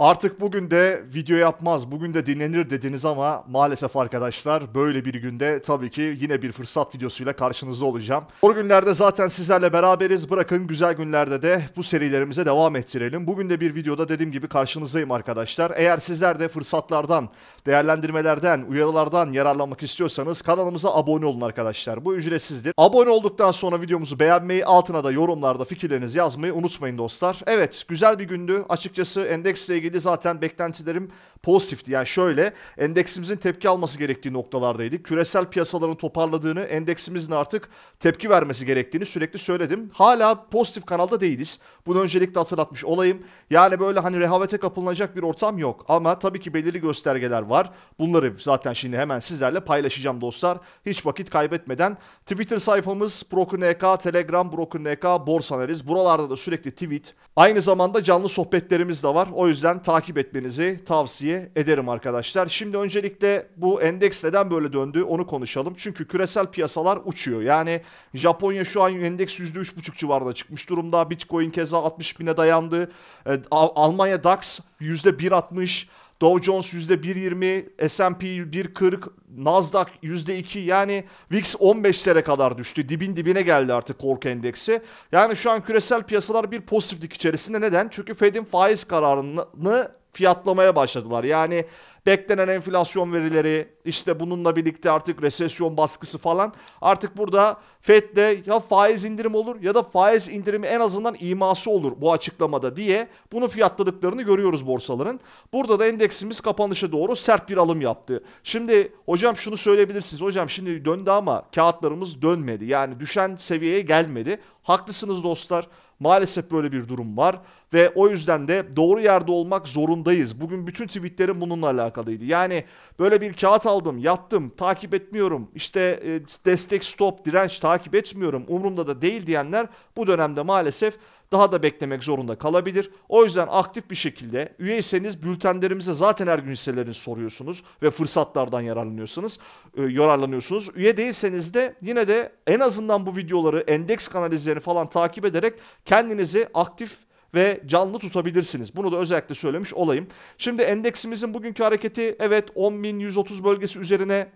Artık bugün de video yapmaz, bugün de dinlenir dediniz ama maalesef arkadaşlar böyle bir günde tabii ki yine bir fırsat videosuyla karşınızda olacağım. O günlerde zaten sizlerle beraberiz. Bırakın güzel günlerde de bu serilerimize devam ettirelim. Bugün de bir videoda dediğim gibi karşınızdayım arkadaşlar. Eğer sizler de fırsatlardan, değerlendirmelerden, uyarılardan yararlanmak istiyorsanız kanalımıza abone olun arkadaşlar. Bu ücretsizdir. Abone olduktan sonra videomuzu beğenmeyi, altına da yorumlarda fikirlerinizi yazmayı unutmayın dostlar. Evet, güzel bir gündü. Açıkçası endeksle ilgili ilgili zaten beklentilerim pozitifti. Yani şöyle endeksimizin tepki alması gerektiği noktalardaydık. Küresel piyasaların toparladığını, endeksimizin artık tepki vermesi gerektiğini sürekli söyledim. Hala pozitif kanalda değiliz. Bunu öncelikle hatırlatmış olayım. Yani böyle hani rehavete kapılacak bir ortam yok. Ama tabii ki belirli göstergeler var. Bunları zaten şimdi hemen sizlerle paylaşacağım dostlar. Hiç vakit kaybetmeden Twitter sayfamız BrokerNK, Telegram BrokerNK, Borsa Analiz. Buralarda da sürekli tweet. Aynı zamanda canlı sohbetlerimiz de var. O yüzden takip etmenizi tavsiye ederim arkadaşlar. Şimdi öncelikle bu endeks neden böyle döndü onu konuşalım. Çünkü küresel piyasalar uçuyor. Yani Japonya şu an endeks %3,5 civarında çıkmış durumda. Bitcoin keza 60 bine dayandı. E, Almanya DAX %1,60. Dow Jones %1,20, S&P 1,40, Nasdaq %2 yani VIX 15'lere kadar düştü. Dibin dibine geldi artık korku endeksi. Yani şu an küresel piyasalar bir pozitiflik içerisinde. Neden? Çünkü Fed'in faiz kararını fiyatlamaya başladılar. Yani beklenen enflasyon verileri işte bununla birlikte artık resesyon baskısı falan artık burada FED'de ya faiz indirim olur ya da faiz indirimi en azından iması olur bu açıklamada diye bunu fiyatladıklarını görüyoruz borsaların. Burada da endeksimiz kapanışa doğru sert bir alım yaptı. Şimdi hocam Hocam şunu söyleyebilirsiniz. Hocam şimdi döndü ama kağıtlarımız dönmedi. Yani düşen seviyeye gelmedi. Haklısınız dostlar. Maalesef böyle bir durum var ve o yüzden de doğru yerde olmak zorundayız. Bugün bütün tweetlerim bununla alakalıydı. Yani böyle bir kağıt aldım, yattım, takip etmiyorum. işte e, destek stop, direnç takip etmiyorum. Umurumda da değil diyenler bu dönemde maalesef daha da beklemek zorunda kalabilir. O yüzden aktif bir şekilde üyeyseniz bültenlerimize zaten her gün hisselerini soruyorsunuz ve fırsatlardan yararlanıyorsunuz. E, yararlanıyorsunuz. Üye değilseniz de yine de en azından bu videoları, endeks kanalizlerini falan takip ederek kendinizi aktif ve canlı tutabilirsiniz. Bunu da özellikle söylemiş olayım. Şimdi endeksimizin bugünkü hareketi evet 10.130 bölgesi üzerine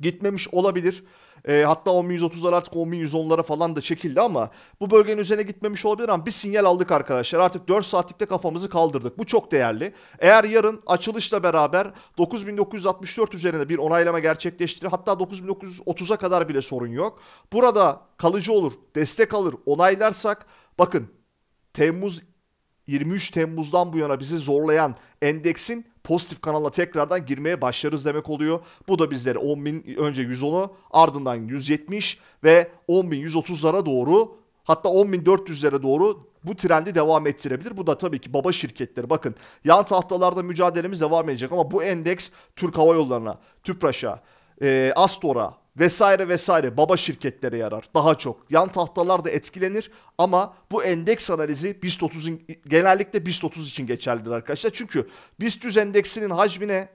gitmemiş olabilir. E, hatta 10.130'lar artık 10.110'lara falan da çekildi ama bu bölgenin üzerine gitmemiş olabilir ama bir sinyal aldık arkadaşlar. Artık 4 saatlikte kafamızı kaldırdık. Bu çok değerli. Eğer yarın açılışla beraber 9.964 üzerinde bir onaylama gerçekleştirir hatta 9.930'a kadar bile sorun yok. Burada kalıcı olur, destek alır, onaylarsak bakın Temmuz 23 Temmuz'dan bu yana bizi zorlayan endeksin pozitif kanala tekrardan girmeye başlarız demek oluyor. Bu da bizleri 10.000 önce 110'u ardından 170 ve 130'lara doğru hatta 10.400'lere doğru bu trendi devam ettirebilir. Bu da tabii ki baba şirketleri. Bakın yan tahtalarda mücadelemiz devam edecek ama bu endeks Türk Hava Yolları'na, Tüpraş'a, e, Astor'a, vesaire vesaire baba şirketlere yarar daha çok. Yan tahtalar da etkilenir ama bu endeks analizi BIST 30'un genellikle BIST 30 için geçerlidir arkadaşlar. Çünkü BIST 100 endeksinin ne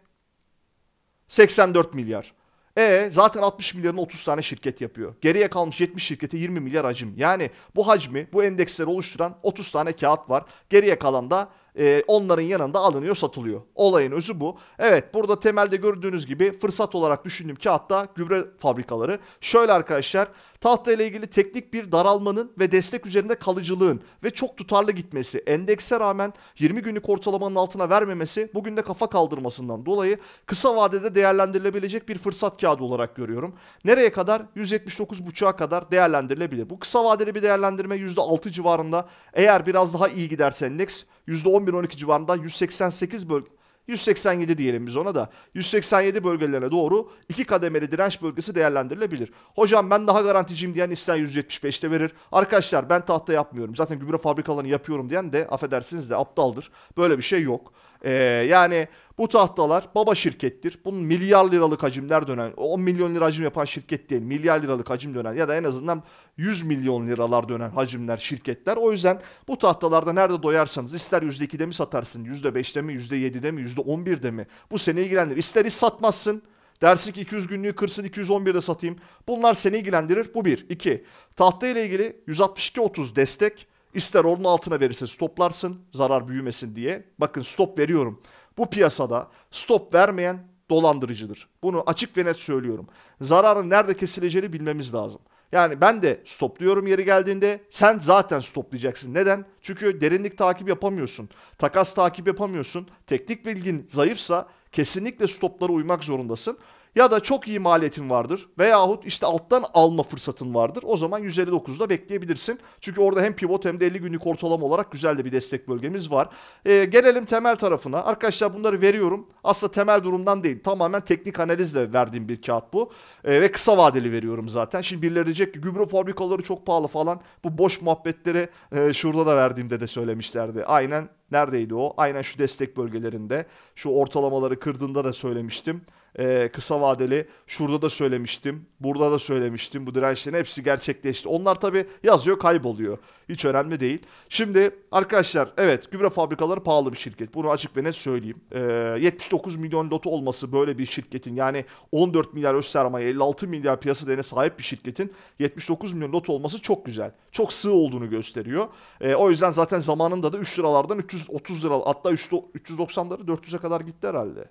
84 milyar. E zaten 60 milyarın 30 tane şirket yapıyor. Geriye kalmış 70 şirkete 20 milyar hacim. Yani bu hacmi bu endeksleri oluşturan 30 tane kağıt var. Geriye kalan da e, onların yanında alınıyor satılıyor. Olayın özü bu. Evet burada temelde gördüğünüz gibi fırsat olarak düşündüğüm kağıtta gübre fabrikaları. Şöyle arkadaşlar tahta ile ilgili teknik bir daralmanın ve destek üzerinde kalıcılığın ve çok tutarlı gitmesi endekse rağmen 20 günlük ortalamanın altına vermemesi bugün de kafa kaldırmasından dolayı kısa vadede değerlendirilebilecek bir fırsat kağıdı olarak görüyorum. Nereye kadar? 179.5'a kadar değerlendirilebilir. Bu kısa vadeli bir değerlendirme %6 civarında eğer biraz daha iyi giderse endeks %11-12 civarında 188 bölge 187 diyelim biz ona da. 187 bölgelerine doğru iki kademeli direnç bölgesi değerlendirilebilir. Hocam ben daha garanticiyim diyen ister 175'te verir. Arkadaşlar ben tahta yapmıyorum. Zaten gübre fabrikalarını yapıyorum diyen de affedersiniz de aptaldır. Böyle bir şey yok. Ee, yani bu tahtalar baba şirkettir. Bunun milyar liralık hacimler dönen, 10 milyon lira hacim yapan şirket değil, milyar liralık hacim dönen ya da en azından 100 milyon liralar dönen hacimler, şirketler. O yüzden bu tahtalarda nerede doyarsanız ister %2'de mi satarsın, %5'de mi, %7'de mi, %11'de mi bu seni ilgilendirir. İster hiç satmazsın. Dersin ki 200 günlüğü kırsın 211'de satayım. Bunlar seni ilgilendirir. Bu bir. iki Tahta ile ilgili 162.30 destek. İster onun altına verirse stoplarsın zarar büyümesin diye. Bakın stop veriyorum. Bu piyasada stop vermeyen dolandırıcıdır. Bunu açık ve net söylüyorum. Zararın nerede kesileceğini bilmemiz lazım. Yani ben de stopluyorum yeri geldiğinde. Sen zaten stoplayacaksın. Neden? Çünkü derinlik takip yapamıyorsun. Takas takip yapamıyorsun. Teknik bilgin zayıfsa kesinlikle stoplara uymak zorundasın ya da çok iyi maliyetin vardır veyahut işte alttan alma fırsatın vardır. O zaman 159'da bekleyebilirsin. Çünkü orada hem pivot hem de 50 günlük ortalama olarak güzel de bir destek bölgemiz var. E, gelelim temel tarafına. Arkadaşlar bunları veriyorum. Aslında temel durumdan değil. Tamamen teknik analizle verdiğim bir kağıt bu. E, ve kısa vadeli veriyorum zaten. Şimdi birileri diyecek ki gübre fabrikaları çok pahalı falan. Bu boş muhabbetleri e, şurada da verdiğimde de söylemişlerdi. Aynen neredeydi o? Aynen şu destek bölgelerinde. Şu ortalamaları kırdığında da söylemiştim e, kısa vadeli. Şurada da söylemiştim, burada da söylemiştim. Bu dirençlerin hepsi gerçekleşti. Onlar tabi yazıyor kayboluyor. Hiç önemli değil. Şimdi arkadaşlar evet gübre fabrikaları pahalı bir şirket. Bunu açık ve net söyleyeyim. E, ee, 79 milyon lotu olması böyle bir şirketin yani 14 milyar öz sermaye 56 milyar piyasa değerine sahip bir şirketin 79 milyon lotu olması çok güzel. Çok sığ olduğunu gösteriyor. E, o yüzden zaten zamanında da 3 liralardan 330 lira hatta 390'ları 400'e kadar gitti herhalde.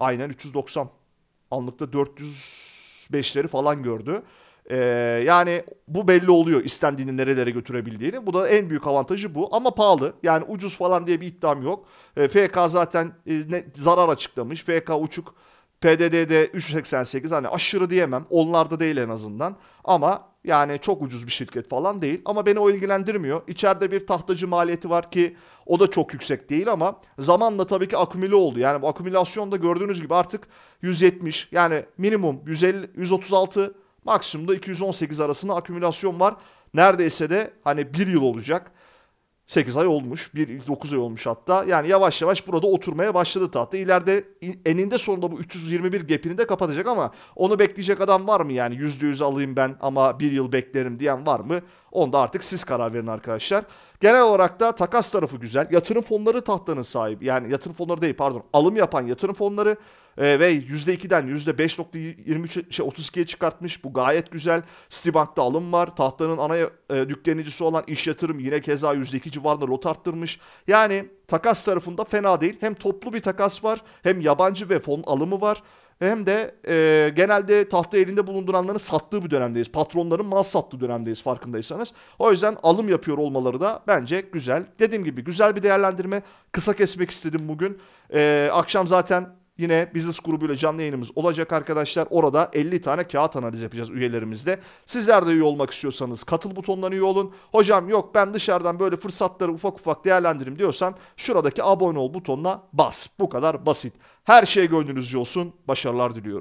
Aynen 390. Anlıkta 405'leri falan gördü. Ee, yani bu belli oluyor istendiğini nerelere götürebildiğini. Bu da en büyük avantajı bu ama pahalı. Yani ucuz falan diye bir iddiam yok. Ee, FK zaten e, ne, zarar açıklamış. FK uçuk PDD'de 3.88 hani aşırı diyemem. Onlarda değil en azından. Ama yani çok ucuz bir şirket falan değil. Ama beni o ilgilendirmiyor. İçeride bir tahtacı maliyeti var ki o da çok yüksek değil ama zamanla tabii ki akümüle oldu. Yani bu akümülasyonda gördüğünüz gibi artık 170 yani minimum 150, 136 maksimumda 218 arasında akümülasyon var. Neredeyse de hani bir yıl olacak. 8 ay olmuş. 1 9 ay olmuş hatta. Yani yavaş yavaş burada oturmaya başladı tahta. İleride eninde sonunda bu 321 gap'ini de kapatacak ama onu bekleyecek adam var mı yani %100 alayım ben ama bir yıl beklerim diyen var mı? Onda artık siz karar verin arkadaşlar. Genel olarak da takas tarafı güzel. Yatırım fonları tahtanın sahibi. Yani yatırım fonları değil pardon. Alım yapan yatırım fonları e, ve %2'den %5.23 şey 32'ye çıkartmış. Bu gayet güzel. Citibank'ta alım var. Tahtanın ana e, yüklenicisi olan iş yatırım yine keza %2 civarında lot arttırmış. Yani takas tarafında fena değil. Hem toplu bir takas var hem yabancı ve fon alımı var hem de e, genelde tahta elinde bulunduranların sattığı bir dönemdeyiz. Patronların mal sattığı dönemdeyiz farkındaysanız. O yüzden alım yapıyor olmaları da bence güzel. Dediğim gibi güzel bir değerlendirme. Kısa kesmek istedim bugün. E, akşam zaten Yine Business grubuyla canlı yayınımız olacak arkadaşlar. Orada 50 tane kağıt analiz yapacağız üyelerimizde. Sizler de üye olmak istiyorsanız katıl butonundan üye olun. Hocam yok ben dışarıdan böyle fırsatları ufak ufak değerlendireyim diyorsan şuradaki abone ol butonuna bas. Bu kadar basit. Her şey gönlünüzce olsun. Başarılar diliyorum.